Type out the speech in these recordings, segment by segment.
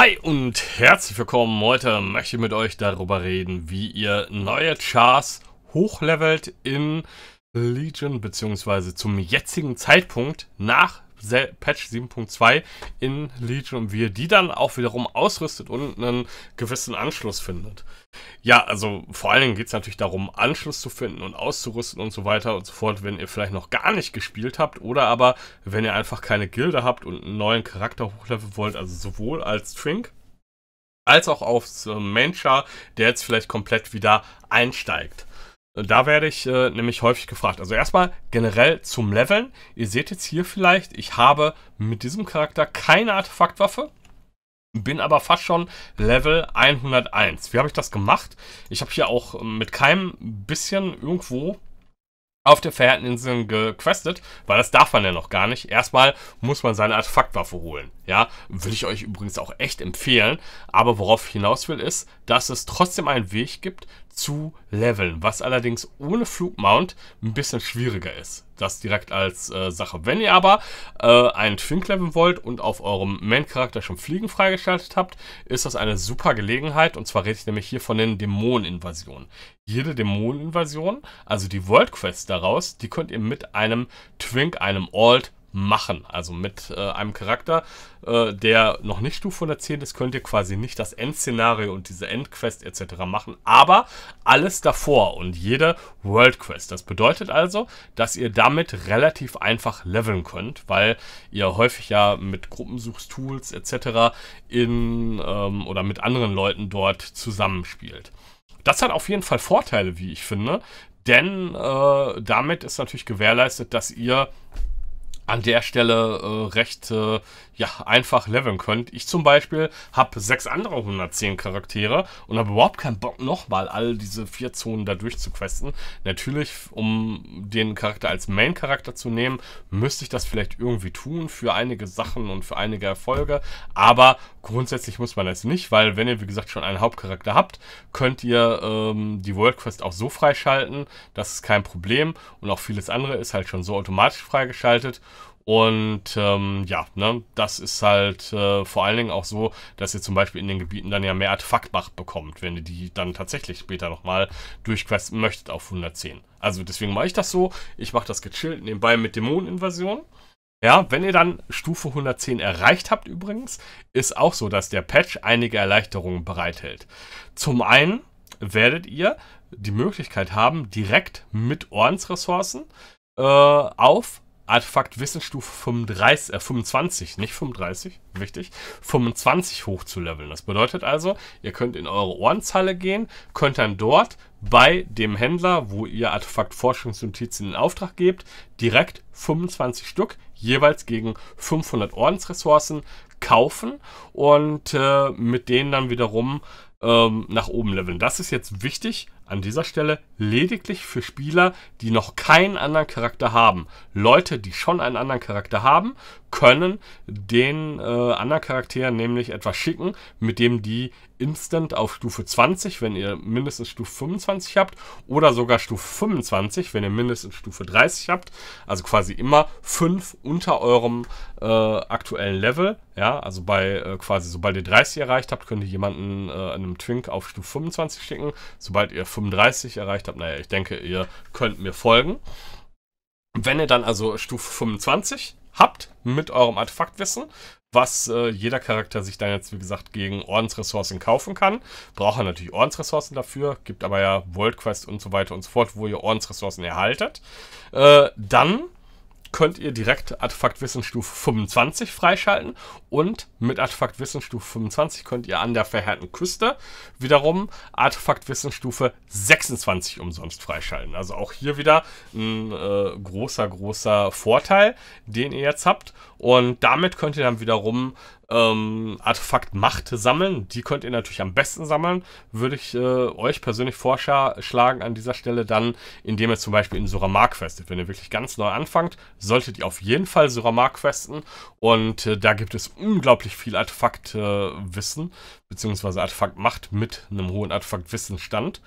Hi und herzlich willkommen. Heute möchte ich mit euch darüber reden, wie ihr neue Chars hochlevelt in Legion, beziehungsweise zum jetzigen Zeitpunkt nach Patch 7.2 in Legion und ihr die dann auch wiederum ausrüstet und einen gewissen Anschluss findet. Ja, also vor allen Dingen geht es natürlich darum, Anschluss zu finden und auszurüsten und so weiter und so fort, wenn ihr vielleicht noch gar nicht gespielt habt oder aber wenn ihr einfach keine Gilde habt und einen neuen Charakter hochleveln wollt, also sowohl als Trink als auch aufs Mencha, der jetzt vielleicht komplett wieder einsteigt. Da werde ich äh, nämlich häufig gefragt. Also erstmal generell zum Leveln. Ihr seht jetzt hier vielleicht, ich habe mit diesem Charakter keine Artefaktwaffe, bin aber fast schon Level 101. Wie habe ich das gemacht? Ich habe hier auch mit keinem bisschen irgendwo auf der Verhältnisinseln gequestet, weil das darf man ja noch gar nicht. Erstmal muss man seine Artefaktwaffe holen. Ja, würde ich euch übrigens auch echt empfehlen. Aber worauf ich hinaus will, ist, dass es trotzdem einen Weg gibt, zu leveln, was allerdings ohne Flugmount ein bisschen schwieriger ist. Das direkt als äh, Sache. Wenn ihr aber äh, einen Twink leveln wollt und auf eurem Main-Charakter schon Fliegen freigeschaltet habt, ist das eine super Gelegenheit. Und zwar rede ich nämlich hier von den Dämoneninvasionen. Jede Dämoneninvasion, also die World Quests daraus, die könnt ihr mit einem Twink, einem Alt machen. Also mit äh, einem Charakter, äh, der noch nicht Stufe 110 ist, könnt ihr quasi nicht das Endszenario und diese Endquest etc. machen, aber alles davor und jede Worldquest. Das bedeutet also, dass ihr damit relativ einfach leveln könnt, weil ihr häufig ja mit Gruppensuchstools etc. in ähm, oder mit anderen Leuten dort zusammenspielt. Das hat auf jeden Fall Vorteile, wie ich finde, denn äh, damit ist natürlich gewährleistet, dass ihr an der Stelle äh, recht äh, ja, einfach leveln könnt. Ich zum Beispiel habe sechs andere 110 Charaktere und habe überhaupt keinen Bock, nochmal all diese vier Zonen da durchzuquesten. Natürlich, um den Charakter als Main-Charakter zu nehmen, müsste ich das vielleicht irgendwie tun für einige Sachen und für einige Erfolge. Aber grundsätzlich muss man das nicht, weil wenn ihr, wie gesagt, schon einen Hauptcharakter habt, könnt ihr ähm, die World Quest auch so freischalten. Das ist kein Problem. Und auch vieles andere ist halt schon so automatisch freigeschaltet. Und ähm, ja, ne, das ist halt äh, vor allen Dingen auch so, dass ihr zum Beispiel in den Gebieten dann ja mehr Artefaktmacht bekommt, wenn ihr die dann tatsächlich später nochmal durchquesten möchtet auf 110. Also deswegen mache ich das so. Ich mache das gechillt nebenbei mit Dämoneninvasion. Ja, wenn ihr dann Stufe 110 erreicht habt übrigens, ist auch so, dass der Patch einige Erleichterungen bereithält. Zum einen werdet ihr die Möglichkeit haben, direkt mit Ordensressourcen äh, auf Artefakt Wissensstufe 35, äh 25, nicht 35, wichtig, 25 hochzuleveln. Das bedeutet also, ihr könnt in eure Ohrenzahle gehen, könnt dann dort bei dem Händler, wo ihr Artefakt Forschungsnotizen in Auftrag gebt, direkt 25 Stück, jeweils gegen 500 Ordensressourcen kaufen und äh, mit denen dann wiederum ähm, nach oben leveln. Das ist jetzt wichtig, an dieser Stelle lediglich für Spieler, die noch keinen anderen Charakter haben. Leute, die schon einen anderen Charakter haben, können den äh, anderen Charakteren nämlich etwas schicken, mit dem die instant auf Stufe 20, wenn ihr mindestens Stufe 25 habt, oder sogar Stufe 25, wenn ihr mindestens Stufe 30 habt, also quasi immer 5 unter eurem äh, aktuellen Level, ja, also bei äh, quasi sobald ihr 30 erreicht habt, könnt ihr jemanden äh, einem Twink auf Stufe 25 schicken, sobald ihr 35 erreicht habt, naja, ich denke, ihr könnt mir folgen. Wenn ihr dann also Stufe 25 habt mit eurem Artefaktwissen, was äh, jeder Charakter sich dann jetzt, wie gesagt, gegen Ordensressourcen kaufen kann. Braucht er natürlich Ordensressourcen dafür, gibt aber ja World Quest und so weiter und so fort, wo ihr Ordensressourcen erhaltet. Äh, dann könnt ihr direkt Artefakt Wissensstufe 25 freischalten und mit Artefakt Wissensstufe 25 könnt ihr an der verhärten Küste wiederum Artefakt Wissensstufe 26 umsonst freischalten. Also auch hier wieder ein äh, großer, großer Vorteil, den ihr jetzt habt und damit könnt ihr dann wiederum ähm, Macht sammeln. Die könnt ihr natürlich am besten sammeln. Würde ich äh, euch persönlich vorschlagen an dieser Stelle dann, indem ihr zum Beispiel in Suramar questet. Wenn ihr wirklich ganz neu anfangt, solltet ihr auf jeden Fall Suramar questen. Und äh, da gibt es unglaublich viel Artefaktwissen, äh, beziehungsweise Macht mit einem hohen Wissen Stand.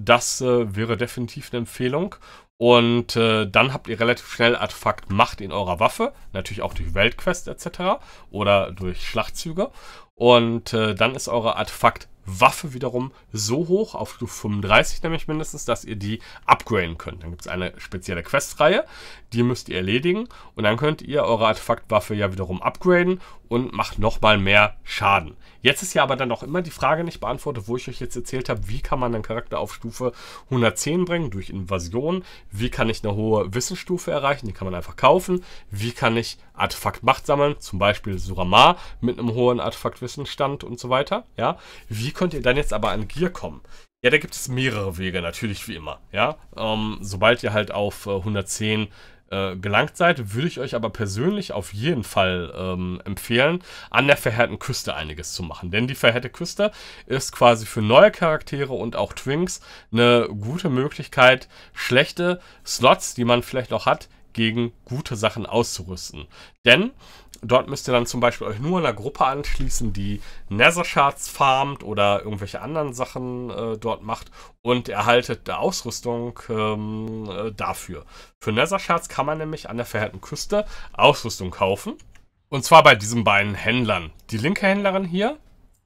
Das äh, wäre definitiv eine Empfehlung. Und äh, dann habt ihr relativ schnell Artefakt Macht in eurer Waffe, natürlich auch durch Weltquests etc. oder durch Schlachtzüge. Und äh, dann ist eure Artefakt Waffe wiederum so hoch, auf Stufe 35 nämlich mindestens, dass ihr die upgraden könnt. Dann gibt es eine spezielle Questreihe, die müsst ihr erledigen und dann könnt ihr eure Artefaktwaffe ja wiederum upgraden und macht nochmal mehr Schaden. Jetzt ist ja aber dann auch immer die Frage nicht beantwortet, wo ich euch jetzt erzählt habe, wie kann man einen Charakter auf Stufe 110 bringen durch Invasion, wie kann ich eine hohe Wissensstufe erreichen, die kann man einfach kaufen, wie kann ich Artefaktmacht sammeln, zum Beispiel Suramar mit einem hohen Artefaktwissenstand und so weiter. Ja, wie könnt ihr dann jetzt aber an Gier kommen? Ja, da gibt es mehrere Wege, natürlich wie immer. Ja, ähm, sobald ihr halt auf 110 äh, äh, gelangt seid, würde ich euch aber persönlich auf jeden Fall ähm, empfehlen, an der verhärten Küste einiges zu machen. Denn die verhärte Küste ist quasi für neue Charaktere und auch Twinks eine gute Möglichkeit, schlechte Slots, die man vielleicht noch hat, gegen gute Sachen auszurüsten. Denn dort müsst ihr dann zum Beispiel euch nur einer Gruppe anschließen, die Nether Shards farmt oder irgendwelche anderen Sachen äh, dort macht und erhaltet eine Ausrüstung ähm, äh, dafür. Für Nether Shards kann man nämlich an der verheerten Küste Ausrüstung kaufen. Und zwar bei diesen beiden Händlern. Die linke Händlerin hier,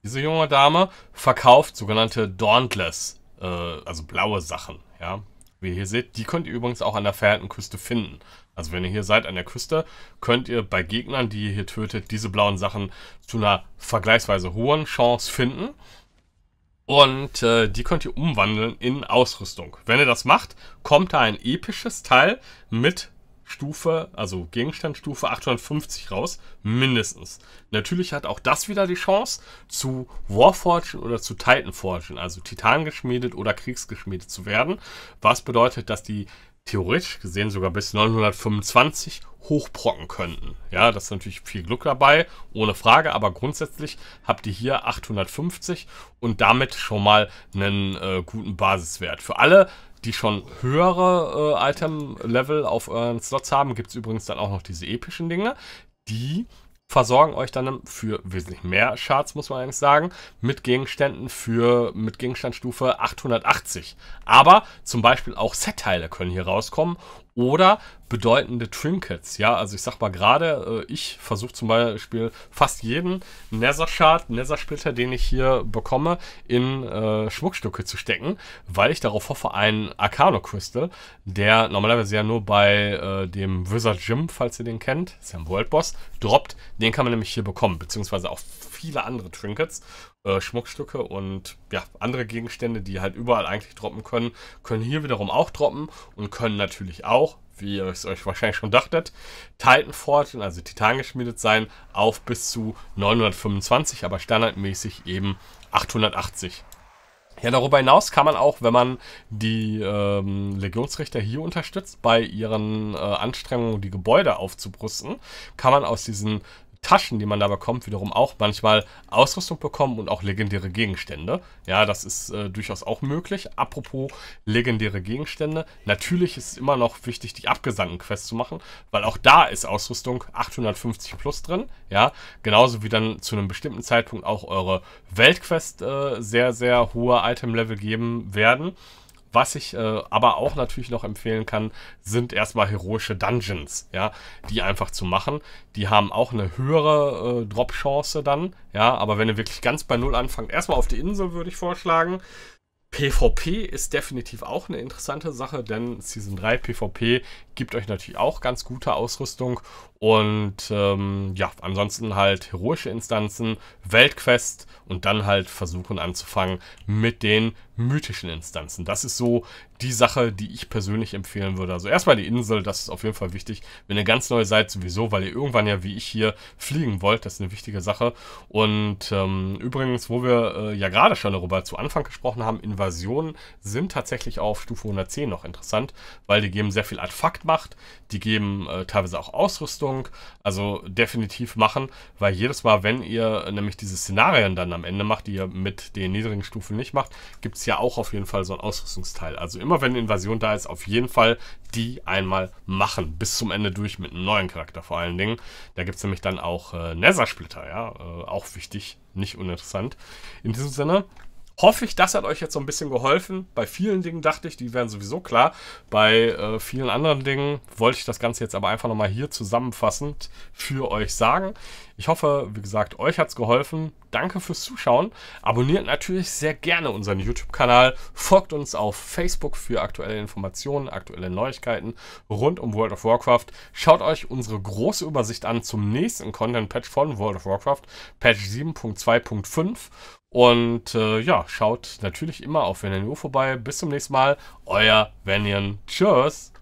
diese junge Dame, verkauft sogenannte Dauntless, äh, also blaue Sachen. Ja, wie ihr hier seht, die könnt ihr übrigens auch an der verheerten Küste finden. Also wenn ihr hier seid an der Küste, könnt ihr bei Gegnern, die ihr hier tötet, diese blauen Sachen zu einer vergleichsweise hohen Chance finden. Und äh, die könnt ihr umwandeln in Ausrüstung. Wenn ihr das macht, kommt da ein episches Teil mit Stufe, also Gegenstandstufe 850 raus, mindestens. Natürlich hat auch das wieder die Chance, zu Warforged oder zu Titanforged, also Titan geschmiedet oder Kriegsgeschmiedet zu werden, was bedeutet, dass die theoretisch gesehen sogar bis 925 hochprocken könnten. Ja, das ist natürlich viel Glück dabei, ohne Frage, aber grundsätzlich habt ihr hier 850 und damit schon mal einen äh, guten Basiswert. Für alle, die schon höhere äh, Item-Level auf euren Slots haben, gibt es übrigens dann auch noch diese epischen Dinge, die versorgen euch dann für wesentlich mehr Shards, muss man eigentlich sagen, mit Gegenständen für mit Gegenstandsstufe 880. Aber zum Beispiel auch Set-Teile können hier rauskommen oder bedeutende Trinkets. Ja, also ich sag mal gerade, äh, ich versuche zum Beispiel fast jeden Nether-Shard, Nether-Splitter, den ich hier bekomme, in äh, Schmuckstücke zu stecken, weil ich darauf hoffe, einen Arcano-Crystal, der normalerweise ja nur bei äh, dem Wizard Gym, falls ihr den kennt, ist ja ein World-Boss, droppt. Den kann man nämlich hier bekommen, beziehungsweise auch viele andere Trinkets. Äh, Schmuckstücke und ja, andere Gegenstände, die halt überall eigentlich droppen können, können hier wiederum auch droppen und können natürlich auch wie ihr es euch wahrscheinlich schon dachtet, Titanforten, also Titan geschmiedet sein, auf bis zu 925, aber standardmäßig eben 880. Ja, darüber hinaus kann man auch, wenn man die ähm, Legionsrichter hier unterstützt, bei ihren äh, Anstrengungen, die Gebäude aufzubrüsten, kann man aus diesen Taschen, die man da bekommt, wiederum auch manchmal Ausrüstung bekommen und auch legendäre Gegenstände. Ja, das ist äh, durchaus auch möglich. Apropos legendäre Gegenstände, natürlich ist es immer noch wichtig, die abgesandten Quests zu machen, weil auch da ist Ausrüstung 850 plus drin. Ja, genauso wie dann zu einem bestimmten Zeitpunkt auch eure Weltquest äh, sehr, sehr hohe Item-Level geben werden. Was ich äh, aber auch natürlich noch empfehlen kann, sind erstmal heroische Dungeons, ja, die einfach zu machen. Die haben auch eine höhere äh, Drop-Chance dann, ja, aber wenn ihr wirklich ganz bei Null anfangt, erstmal auf die Insel würde ich vorschlagen. PvP ist definitiv auch eine interessante Sache, denn Season 3 PvP gibt euch natürlich auch ganz gute Ausrüstung und ähm, ja, ansonsten halt heroische Instanzen, Weltquest und dann halt versuchen anzufangen mit den mythischen Instanzen. Das ist so die Sache, die ich persönlich empfehlen würde. Also erstmal die Insel, das ist auf jeden Fall wichtig. Wenn ihr ganz neu seid, sowieso, weil ihr irgendwann ja wie ich hier fliegen wollt, das ist eine wichtige Sache. Und ähm, übrigens, wo wir äh, ja gerade schon darüber zu Anfang gesprochen haben, Invasionen sind tatsächlich auf Stufe 110 noch interessant, weil die geben sehr viel Artefaktmacht, die geben äh, teilweise auch Ausrüstung Erfahrung. Also definitiv machen, weil jedes Mal, wenn ihr nämlich diese Szenarien dann am Ende macht, die ihr mit den niedrigen Stufen nicht macht, gibt es ja auch auf jeden Fall so ein Ausrüstungsteil. Also immer wenn eine Invasion da ist, auf jeden Fall die einmal machen, bis zum Ende durch mit einem neuen Charakter vor allen Dingen. Da gibt es nämlich dann auch äh, Nether-Splitter, ja, äh, auch wichtig, nicht uninteressant. In diesem Sinne, hoffe ich, das hat euch jetzt so ein bisschen geholfen. Bei vielen Dingen dachte ich, die wären sowieso klar. Bei äh, vielen anderen Dingen wollte ich das Ganze jetzt aber einfach nochmal hier zusammenfassend für euch sagen. Ich hoffe, wie gesagt, euch hat es geholfen. Danke fürs Zuschauen. Abonniert natürlich sehr gerne unseren YouTube-Kanal. Folgt uns auf Facebook für aktuelle Informationen, aktuelle Neuigkeiten rund um World of Warcraft. Schaut euch unsere große Übersicht an zum nächsten Content-Patch von World of Warcraft, Patch 7.2.5. Und äh, ja, schaut natürlich immer auf Venue vorbei. Bis zum nächsten Mal. Euer Venian. Tschüss.